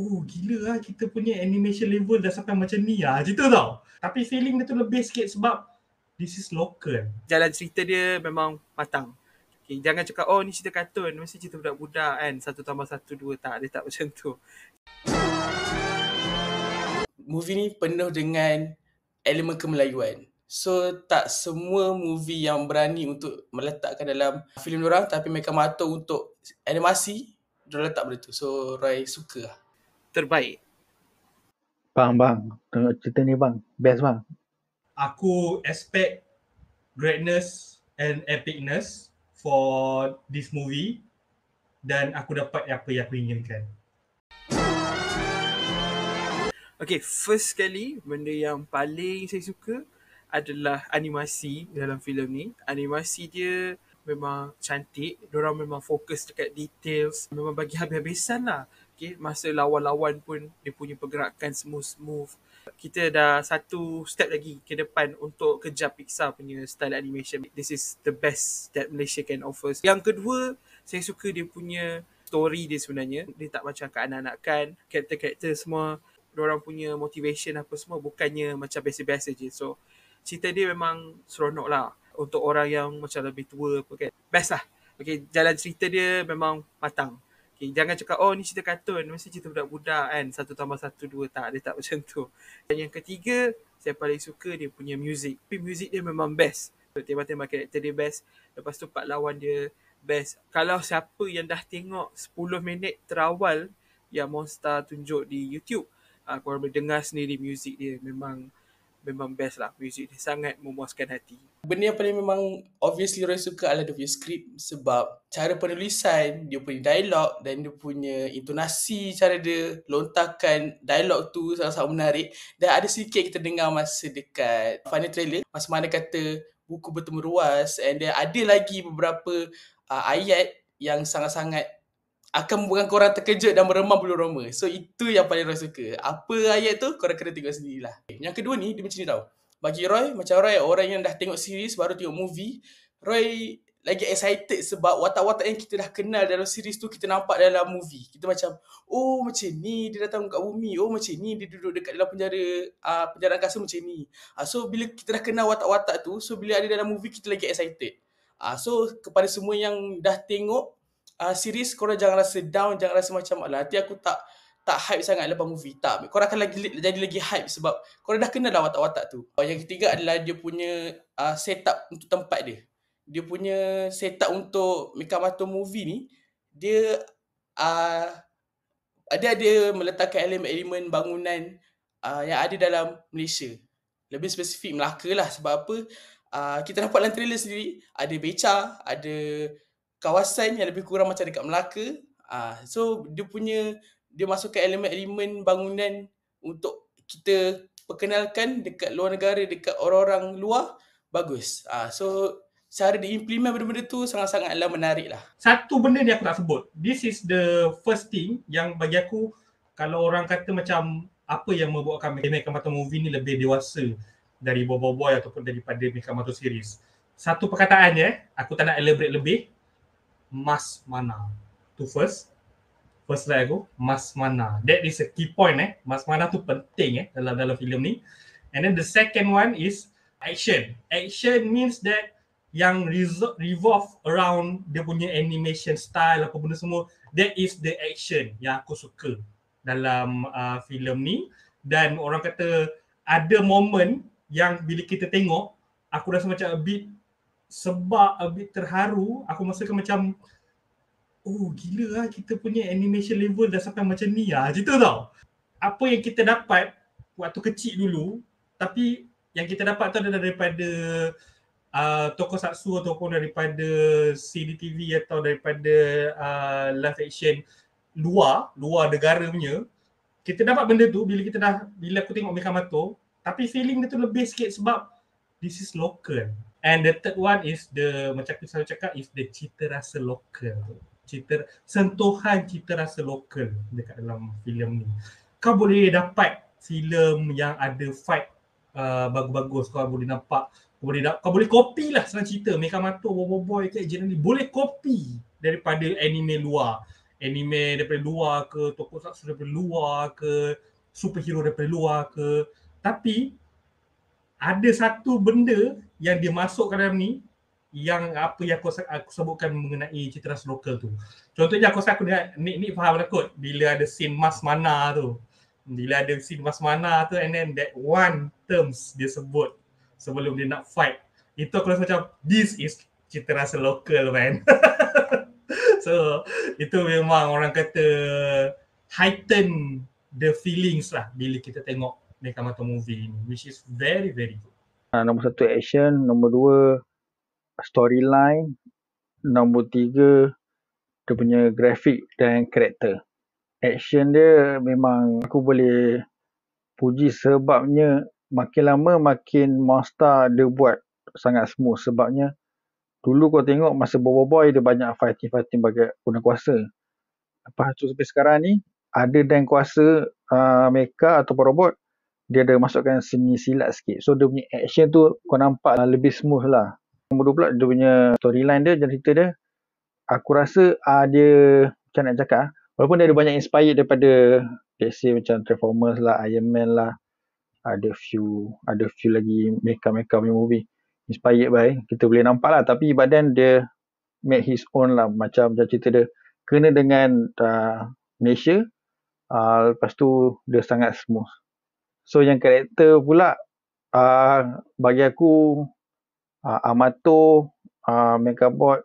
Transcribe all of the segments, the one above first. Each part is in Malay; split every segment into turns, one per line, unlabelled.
oh gila lah kita punya animation level dah sampai macam ni lah macam tu tau tapi feeling dia tu lebih sikit sebab this is local
jalan cerita dia memang matang okay, jangan cakap oh ni cerita kartun mesti cerita budak-budak kan satu tambah satu dua tak dia tak macam tu
movie ni penuh dengan elemen kemelayuan So tak semua movie yang berani untuk meletakkan dalam filem orang tapi mereka matur untuk animasi dia letak benda So Roy suka lah terbaik.
Bang, bang. Tengok cerita ni bang. Best bang.
Aku expect greatness and epicness for this movie dan aku dapat apa yang aku inginkan.
Okay, first sekali benda yang paling saya suka adalah animasi dalam filem ni. Animasi dia memang cantik. Diorang memang fokus dekat details. Memang bagi habis-habisan lah okay, masa lawan-lawan pun dia punya pergerakan smooth smooth kita dah satu step lagi ke depan untuk kejar Pixar punya style animation this is the best that Malaysia can offer yang kedua saya suka dia punya story dia sebenarnya dia tak macam anak anakan karakter-karakter semua orang punya motivation apa semua bukannya macam biasa-biasa je so cerita dia memang seronok lah untuk orang yang macam lebih tua apa kan best lah okay, jalan cerita dia memang matang Okay, jangan cakap, oh ni cerita kartun. Mesti cerita budak-budak kan. Satu tambah satu, dua. Tak, dia tak macam tu. Dan yang ketiga, saya paling suka dia punya music. Tapi music dia memang best. So, tema-tema karakter dia best. Lepas tu, part lawan dia best. Kalau siapa yang dah tengok 10 minit terawal yang Monster tunjuk di YouTube, uh, korang boleh dengar sendiri music dia. Memang memang best lah
music dia sangat memuaskan hati benda yang paling memang obviously Roy suka adalah dia punya script sebab cara penulisan dia punya dialog dan dia punya intonasi cara dia lontarkan dialog tu sangat-sangat menarik dan ada sikit kita dengar masa dekat final trailer masa mana kata buku bertemu ruas and then ada lagi beberapa uh, ayat yang sangat-sangat akan membuatkan korang terkejut dan meremam bulu roma. So itu yang paling Roy suka. Apa ayat tu korang kena tengok sendirilah. Yang kedua ni dia macam ni tau. Bagi Roy, macam Roy orang yang dah tengok series baru tengok movie. Roy lagi excited sebab watak-watak yang kita dah kenal dalam series tu kita nampak dalam movie. Kita macam, oh macam ni dia datang kat bumi. Oh macam ni dia duduk dekat dalam penjara uh, penjara angkasa macam ni. Uh, so bila kita dah kenal watak-watak tu, so bila ada dalam movie kita lagi excited. Uh, so kepada semua yang dah tengok uh, series korang jangan rasa down jangan rasa macam lah nanti aku tak tak hype sangat lepas movie tak korang akan lagi jadi lagi hype sebab korang dah kenal lah watak-watak tu ah, yang ketiga adalah dia punya uh, setup untuk tempat dia dia punya setup untuk atau movie ni dia uh, dia ada meletakkan elemen-elemen bangunan uh, yang ada dalam Malaysia lebih spesifik Melaka lah sebab apa uh, kita dapat dalam trailer sendiri ada beca ada kawasan yang lebih kurang macam dekat Melaka. uh, so dia punya dia masukkan elemen-elemen bangunan untuk kita perkenalkan dekat luar negara, dekat orang-orang luar, bagus. uh, so cara dia implement benda-benda tu sangat-sangatlah menarik lah.
Satu benda ni aku nak sebut. This is the first thing yang bagi aku kalau orang kata macam apa yang membuatkan Mekan Mata Movie ni lebih dewasa dari Boboiboy ataupun daripada Mekan Mata Series. Satu perkataan je, aku tak nak elaborate lebih Must mana tu first first line aku must mana that is a key point eh Must mana tu penting eh dalam dalam filem ni and then the second one is action action means that yang revolve around dia punya animation style apa benda semua that is the action yang aku suka dalam uh, filem ni dan orang kata ada moment yang bila kita tengok aku rasa macam a bit sebab a bit terharu aku merasakan macam oh gila lah kita punya animation level dah sampai macam ni lah cerita tau apa yang kita dapat waktu kecil dulu tapi yang kita dapat tu adalah daripada uh, toko saksu ataupun daripada CDTV atau daripada uh, live action luar, luar negara punya kita dapat benda tu bila kita dah bila aku tengok Mikamoto tapi feeling dia tu lebih sikit sebab this is local And the third one is the macam tu saya cakap is the cita rasa lokal. Cita sentuhan cita rasa lokal dekat dalam filem ni. Kau boleh dapat filem yang ada fight uh, bagus-bagus kau boleh nampak. Kau boleh da- kau boleh copy lah senang cerita mereka Mato Bobo Boy boy, ke ni boleh copy daripada anime luar. Anime daripada luar ke tokoh daripada luar ke superhero daripada luar ke tapi ada satu benda yang dia masukkan dalam ni yang apa yang aku, aku sebutkan mengenai citra lokal tu. Contohnya aku rasa aku dengan Nick Nick faham tak? Lah kot bila ada scene mas mana tu. Bila ada scene mas mana tu and then that one terms dia sebut sebelum dia nak fight. Itu aku rasa macam this is citra lokal man. so itu memang orang kata heighten the feelings lah bila kita tengok mereka makan movie ni which is very very good.
Uh, nombor satu action, nombor dua storyline, nombor tiga dia punya grafik dan karakter. Action dia memang aku boleh puji sebabnya makin lama makin monster dia buat sangat smooth sebabnya dulu kau tengok masa Boboiboy Boy dia banyak fighting-fighting bagi guna kuasa. Lepas tu sampai sekarang ni ada dan kuasa uh, mecha ataupun robot dia ada masukkan seni silat sikit so dia punya action tu kau nampak uh, lebih smooth lah nombor dua pula dia punya storyline dia cerita dia aku rasa uh, dia macam nak cakap ah, walaupun dia ada banyak inspired daripada let's macam Transformers lah Iron Man lah ada few ada few lagi mereka-mereka punya movie inspired by kita boleh nampak lah tapi badan dia make his own lah macam macam cerita dia kena dengan uh, Malaysia uh, lepas tu dia sangat smooth So yang karakter pula uh, bagi aku uh, Amato uh, Megabot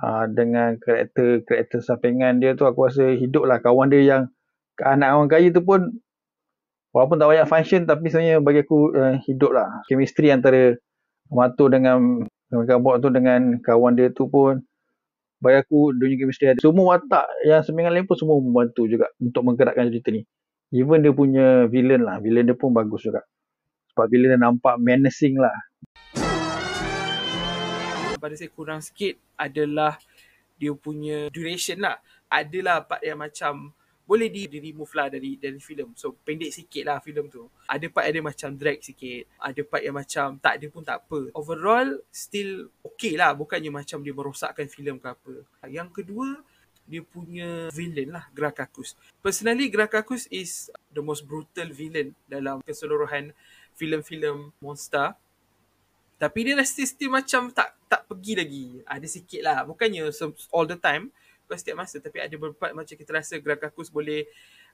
uh, dengan karakter-karakter sampingan dia tu aku rasa hidup lah kawan dia yang anak orang kaya tu pun walaupun tak banyak function tapi sebenarnya bagi aku uh, hidup lah chemistry antara Amato dengan Megabot tu dengan kawan dia tu pun bagi aku dunia chemistry ada semua watak yang sembilan lain pun semua membantu juga untuk menggerakkan cerita ni. Even dia punya villain lah. Villain dia pun bagus juga. Sebab villain dia nampak menacing lah.
Pada saya kurang sikit adalah dia punya duration lah. Adalah part yang macam boleh di, di remove lah dari dari filem. So pendek sikit lah filem tu. Ada part yang dia macam drag sikit. Ada part yang macam tak ada pun tak apa. Overall still okay lah. Bukannya macam dia merosakkan filem ke apa. Yang kedua, dia punya villain lah Gracchus. Personally Gracchus is the most brutal villain dalam keseluruhan filem-filem monster. Tapi dia lah still, macam tak tak pergi lagi. Ada sikit lah. Bukannya all the time. Bukan setiap masa. Tapi ada beberapa macam kita rasa Gracchus boleh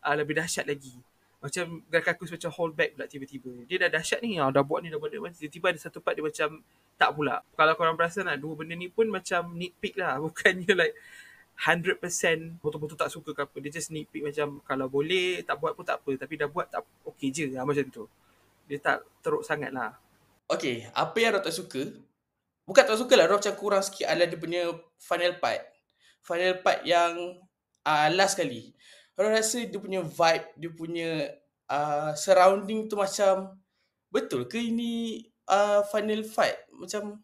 uh, lebih dahsyat lagi. Macam Gracchus macam hold back pula tiba-tiba. Dia dah dahsyat ni. Uh, dah buat ni, dah buat ni. Tiba-tiba ada satu part dia macam tak pula. Kalau korang perasan lah, dua benda ni pun macam nitpick lah. Bukannya like 100% betul-betul tak suka ke apa dia just nitpick macam kalau boleh tak buat pun tak apa tapi dah buat tak okey je lah macam tu dia tak teruk sangat lah
Okay, apa yang Rob tak suka bukan tak suka lah Rob macam kurang sikit adalah dia punya final part final part yang uh, last kali Rob rasa dia punya vibe dia punya uh, surrounding tu macam betul ke ini uh, final fight macam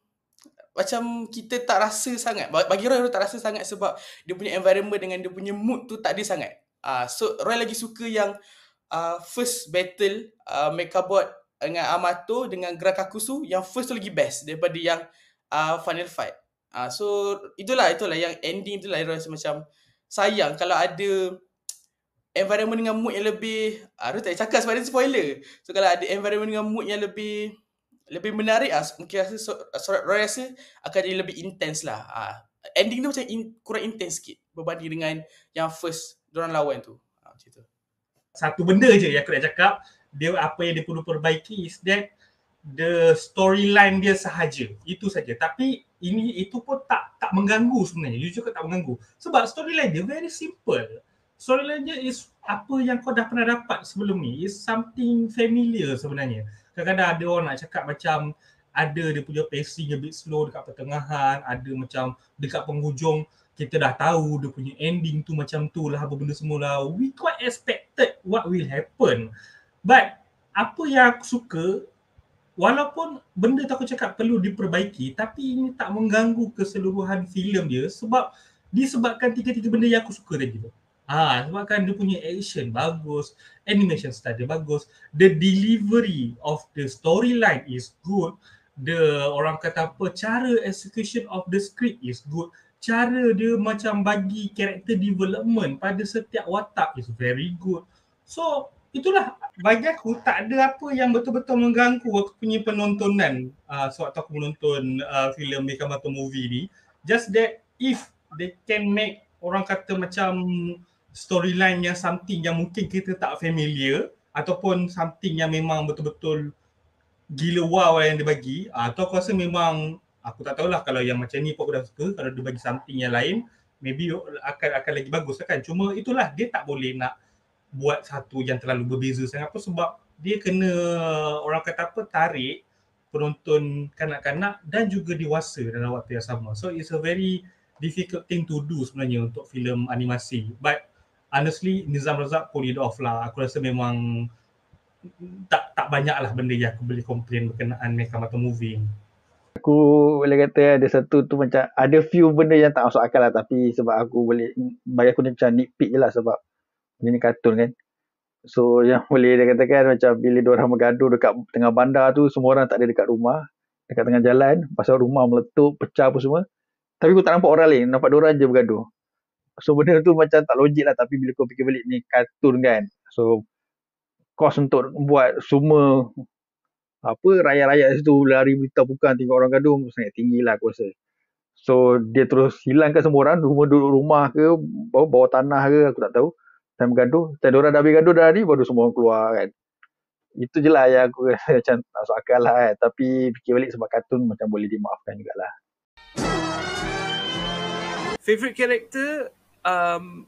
macam kita tak rasa sangat bagi Roy Roy tak rasa sangat sebab dia punya environment dengan dia punya mood tu tak ada sangat uh, so Roy lagi suka yang uh, first battle uh, ah, Mechabot dengan Amato dengan Grakakusu yang first tu lagi best daripada yang uh, final fight uh, so itulah itulah yang ending tu lah Roy rasa macam sayang kalau ada environment dengan mood yang lebih uh, Roy tak cakap sebab dia spoiler so kalau ada environment dengan mood yang lebih lebih menarik lah. Mungkin rasa surat ah, Roy rasa akan jadi lebih intense lah. Uh, ending dia macam in, kurang intense sikit berbanding dengan yang first Dorang lawan tu. Uh, macam Satu benda je yang aku nak cakap, dia apa yang dia perlu perbaiki is that
the storyline dia sahaja. Itu saja. Tapi ini itu pun tak tak mengganggu sebenarnya. Jujur kata tak mengganggu. Sebab storyline dia very simple. Storyline dia is apa yang kau dah pernah dapat sebelum ni. Is something familiar sebenarnya kadang-kadang ada orang nak cakap macam ada dia punya pacing a bit slow dekat pertengahan, ada macam dekat penghujung kita dah tahu dia punya ending tu macam tu lah apa benda semua lah. We quite expected what will happen. But apa yang aku suka, walaupun benda tu aku cakap perlu diperbaiki tapi ini tak mengganggu keseluruhan filem dia sebab disebabkan tiga-tiga benda yang aku suka tadi tu. Ah, sebab kan dia punya action bagus, animation style bagus, the delivery of the storyline is good, the orang kata apa cara execution of the script is good, cara dia macam bagi character development pada setiap watak is very good. So, itulah bagi aku tak ada apa yang betul-betul mengganggu aku punya penontonan uh, ah, sewaktu aku menonton uh, filem Mekamato Movie ni. Just that if they can make orang kata macam storyline yang something yang mungkin kita tak familiar ataupun something yang memang betul-betul gila wow lah yang dia bagi ah, atau aku rasa memang aku tak tahulah kalau yang macam ni pun aku dah suka kalau dia bagi something yang lain maybe akan akan lagi bagus lah kan cuma itulah dia tak boleh nak buat satu yang terlalu berbeza sangat pun sebab dia kena orang kata apa tarik penonton kanak-kanak dan juga dewasa dalam waktu yang sama so it's a very difficult thing to do sebenarnya untuk filem animasi but honestly Nizam Razak pull it off lah. Aku rasa memang tak tak banyak lah benda yang aku boleh komplain berkenaan mereka atau moving.
Aku boleh kata ada satu tu macam ada few benda yang tak masuk akal lah tapi sebab aku boleh bagi aku ni macam nitpick je lah sebab benda ni kartun kan. So yang boleh dia katakan macam bila dua orang bergaduh dekat tengah bandar tu semua orang tak ada dekat rumah dekat tengah jalan pasal rumah meletup pecah apa semua tapi aku tak nampak orang lain nampak dua orang je bergaduh so benda tu macam tak logik lah tapi bila kau fikir balik ni kartun kan so kos untuk buat semua apa rakyat-rakyat situ lari berita bukan tengok orang gaduh sangat tinggi lah aku rasa so dia terus hilangkan semua orang rumah duduk rumah ke bawah, bawah tanah ke aku tak tahu time gaduh time diorang dah habis gaduh dah ni baru semua orang keluar kan itu je lah yang aku rasa macam tak masuk akal lah kan tapi fikir balik sebab kartun macam boleh dimaafkan juga lah.
Favorite character um,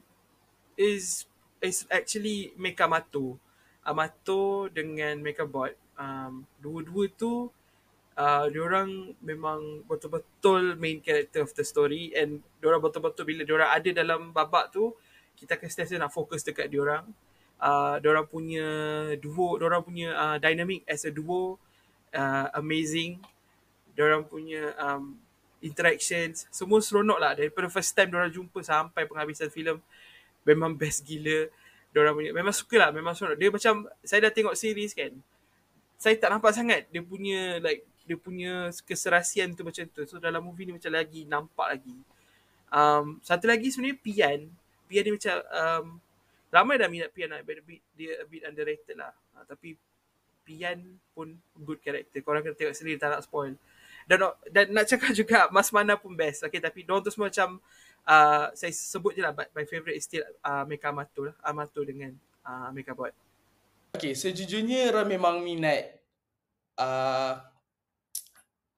is is actually Mecha Mato. Amato dengan Mecha Bot. Um, dua-dua tu uh, diorang memang betul-betul main character of the story and diorang betul-betul bila diorang ada dalam babak tu kita akan sentiasa nak fokus dekat diorang. Uh, diorang punya duo, diorang punya uh, dynamic as a duo uh, amazing. Diorang punya um, interactions semua seronok lah daripada first time diorang jumpa sampai penghabisan filem memang best gila diorang punya memang suka lah memang seronok dia macam saya dah tengok series kan saya tak nampak sangat dia punya like dia punya keserasian tu macam tu so dalam movie ni macam lagi nampak lagi um, satu lagi sebenarnya Pian Pian dia macam um, ramai dah minat Pian lah but a bit, dia a bit underrated lah uh, tapi Pian pun good character korang kena tengok sendiri tak nak spoil dan, dan nak cakap juga Mas Mana pun best okay, Tapi diorang tu semua macam uh, Saya sebut je lah But my favourite is still uh, Mecha Amato lah Amato dengan
uh, Mecha Bot Okay sejujurnya Ram memang minat uh,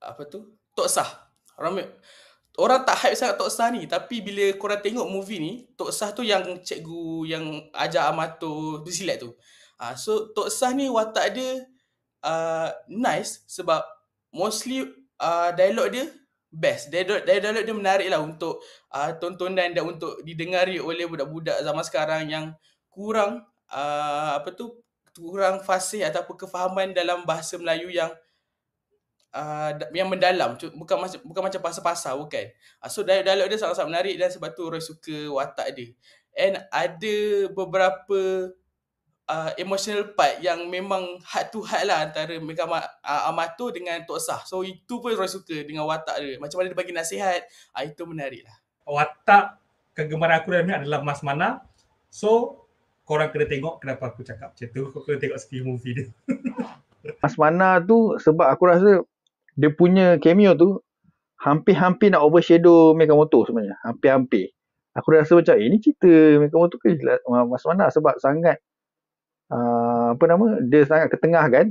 Apa tu Tok Sah Ram Orang tak hype sangat Tok Sah ni Tapi bila korang tengok movie ni Tok Sah tu yang cikgu Yang ajar Amato Bersilat tu uh, So Tok Sah ni watak dia uh, Nice Sebab Mostly uh, dialog dia best. Dialog, dialog dia menarik lah untuk uh, tontonan dan untuk didengari oleh budak-budak zaman sekarang yang kurang uh, apa tu kurang fasih ataupun kefahaman dalam bahasa Melayu yang uh, yang mendalam bukan macam bukan macam pasal-pasal bukan. Uh, so dialog dia sangat-sangat menarik dan sebab tu Roy suka watak dia. And ada beberapa uh, emotional part yang memang hard to hard lah antara mereka uh, Amato dengan Tok Sah. So itu pun Roy suka dengan watak dia. Macam mana dia bagi nasihat, uh, itu menarik lah.
Watak kegemaran aku dalam ni adalah Mas Mana. So korang kena tengok kenapa aku cakap macam tu. Kau kena tengok sekali movie dia.
Mas Mana tu sebab aku rasa dia punya cameo tu hampir-hampir nak overshadow Mega Motor sebenarnya. Hampir-hampir. Aku rasa macam eh, ini cerita Mega Motor ke Mas Mana sebab sangat Ah, apa nama dia sangat ketengah kan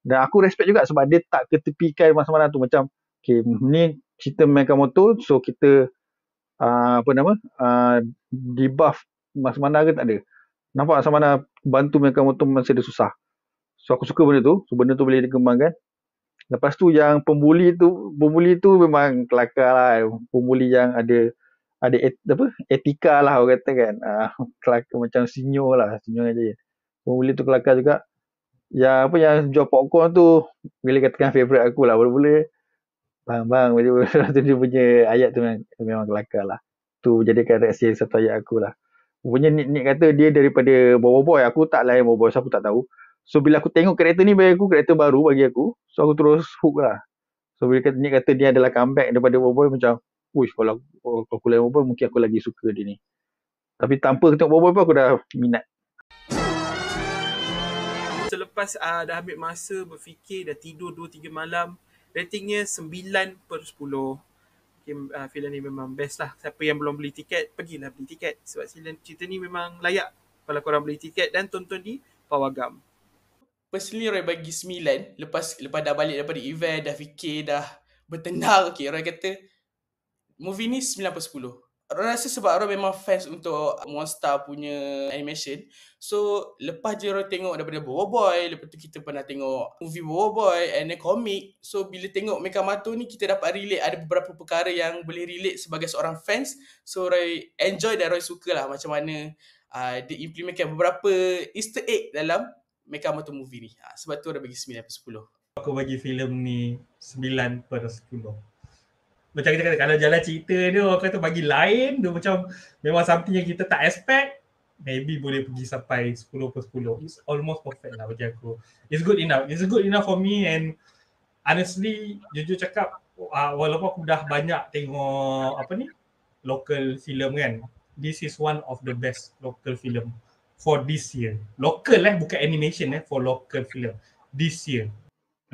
dan aku respect juga sebab dia tak ketepikan masa-masa tu macam okay, ni kita mainkan motor so kita uh, apa nama uh, debuff masa mana ke tak ada nampak masa mana bantu mainkan motor masih dia susah so aku suka benda tu so benda tu boleh dikembangkan lepas tu yang pembuli tu pembuli tu memang kelakar lah pembuli yang ada ada et, apa etika lah orang kata kan uh, kelakar macam senyum lah senyum aja uh, Mula-mula tu kelakar juga Ya apa yang jual popcorn tu Bila katakan favourite aku lah Boleh mula Bang bang Mula-mula tu dia punya ayat tu memang, memang kelakar lah Tu jadikan reaksi satu ayat aku lah Punya Nick kata dia daripada bobo Boboiboy Aku tak lah bobo. Boboiboy Siapa tak tahu So bila aku tengok karakter ni bagi aku Karakter baru bagi aku So aku terus hook lah So bila kata, Nick kata dia adalah comeback daripada bobo Boboiboy Macam Wish kalau aku, kalau aku lain Boboiboy Mungkin aku lagi suka dia ni tapi tanpa tengok bobo Boboiboy aku dah minat
lepas uh, dah ambil masa berfikir dah tidur 2 3 malam ratingnya 9 per 10 Okay, uh, filem ni memang best lah. Siapa yang belum beli tiket, pergilah beli tiket. Sebab cerita ni memang layak kalau korang beli tiket dan
tonton di Pawagam. Personally, Roy bagi 9 lepas lepas dah balik daripada event, dah fikir, dah bertenang. Okay, Roy kata, movie ni 9 per rasa sebab Roy memang fans untuk Monster punya animation. So, lepas je Roy tengok daripada Bobo Boy, lepas tu kita pernah tengok movie Bobo Boy and then comic. So, bila tengok Mika Mato ni, kita dapat relate ada beberapa perkara yang boleh relate sebagai seorang fans. So, Roy enjoy dan Roy suka lah macam mana uh, dia implementkan beberapa easter egg dalam Mika Mato movie ni. Uh, sebab tu Roy bagi 9 per
10. Aku bagi filem ni 9 per 10 macam kita kata kalau jalan cerita ni, orang kata bagi lain dia macam memang something yang kita tak expect maybe boleh pergi sampai 10 per 10 it's almost perfect lah bagi aku it's good enough it's good enough for me and honestly jujur cakap uh, walaupun aku dah banyak tengok apa ni local film kan this is one of the best local film for this year local eh bukan animation eh for local film this year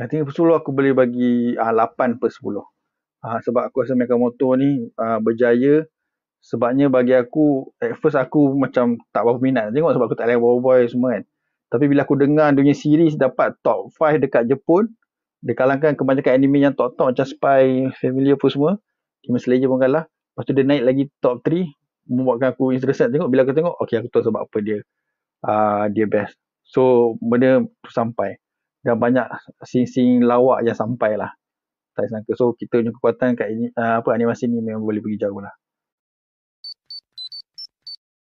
I think 10 aku boleh bagi uh, ah, 8 per 10 Ha, sebab aku rasa mereka motor ni ha, berjaya sebabnya bagi aku at first aku macam tak berapa minat tengok sebab aku tak layak boy boy semua kan tapi bila aku dengar dunia series dapat top 5 dekat Jepun dikalangkan kebanyakan anime yang top-top macam Spy Family apa semua Demon Slayer pun kalah lepas tu dia naik lagi top 3 membuatkan aku interested tengok bila aku tengok okay aku tahu sebab apa dia uh, dia best so benda tu sampai dan banyak scene-scene lawak yang sampai lah tak sangka. So kita punya kekuatan kat ini, uh, apa animasi ni memang boleh pergi jauh lah.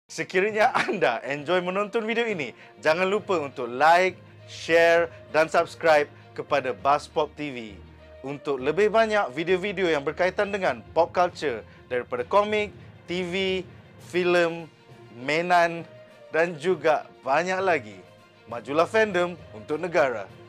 Sekiranya anda enjoy menonton video ini, jangan lupa untuk like, share dan subscribe kepada Pop TV. Untuk lebih banyak video-video yang berkaitan dengan pop culture daripada komik, TV, filem, mainan dan juga banyak lagi. Majulah fandom untuk negara.